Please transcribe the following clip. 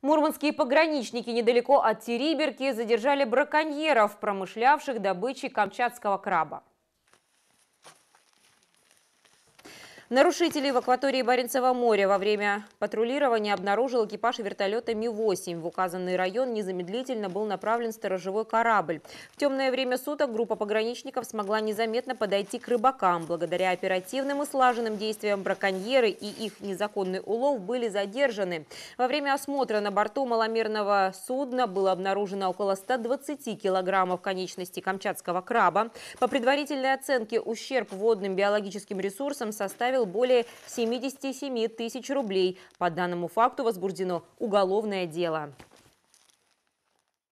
Мурманские пограничники недалеко от Териберки задержали браконьеров, промышлявших добычей камчатского краба. Нарушителей в акватории Баренцева моря во время патрулирования обнаружил экипаж вертолета Ми-8. В указанный район незамедлительно был направлен сторожевой корабль. В темное время суток группа пограничников смогла незаметно подойти к рыбакам. Благодаря оперативным и слаженным действиям браконьеры и их незаконный улов были задержаны. Во время осмотра на борту маломерного судна было обнаружено около 120 килограммов конечности камчатского краба. По предварительной оценке ущерб водным биологическим ресурсам составил составил более 77 тысяч рублей. По данному факту возбуждено уголовное дело.